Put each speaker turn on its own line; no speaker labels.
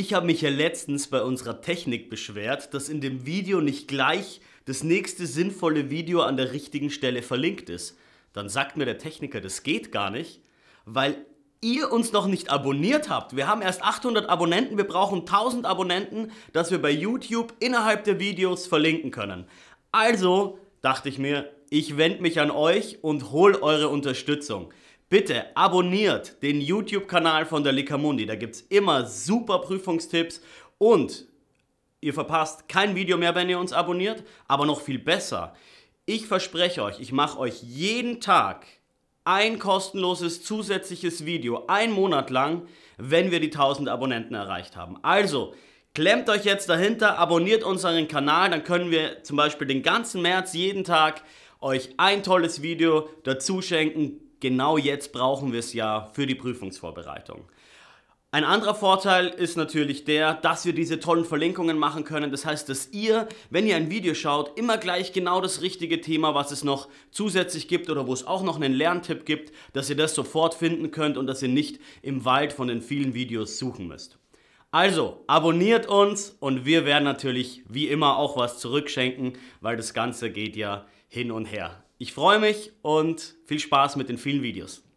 Ich habe mich ja letztens bei unserer Technik beschwert, dass in dem Video nicht gleich das nächste sinnvolle Video an der richtigen Stelle verlinkt ist. Dann sagt mir der Techniker, das geht gar nicht, weil ihr uns noch nicht abonniert habt. Wir haben erst 800 Abonnenten, wir brauchen 1000 Abonnenten, dass wir bei YouTube innerhalb der Videos verlinken können. Also dachte ich mir, ich wende mich an euch und hol eure Unterstützung. Bitte abonniert den YouTube-Kanal von der Likamundi. Da gibt es immer super Prüfungstipps und ihr verpasst kein Video mehr, wenn ihr uns abonniert. Aber noch viel besser, ich verspreche euch, ich mache euch jeden Tag ein kostenloses zusätzliches Video, ein Monat lang, wenn wir die 1000 Abonnenten erreicht haben. Also, Klemmt euch jetzt dahinter, abonniert unseren Kanal, dann können wir zum Beispiel den ganzen März jeden Tag euch ein tolles Video dazu schenken genau jetzt brauchen wir es ja für die Prüfungsvorbereitung. Ein anderer Vorteil ist natürlich der, dass wir diese tollen Verlinkungen machen können. Das heißt, dass ihr, wenn ihr ein Video schaut, immer gleich genau das richtige Thema, was es noch zusätzlich gibt oder wo es auch noch einen Lerntipp gibt, dass ihr das sofort finden könnt und dass ihr nicht im Wald von den vielen Videos suchen müsst. Also, abonniert uns und wir werden natürlich wie immer auch was zurückschenken, weil das Ganze geht ja hin und her. Ich freue mich und viel Spaß mit den vielen Videos.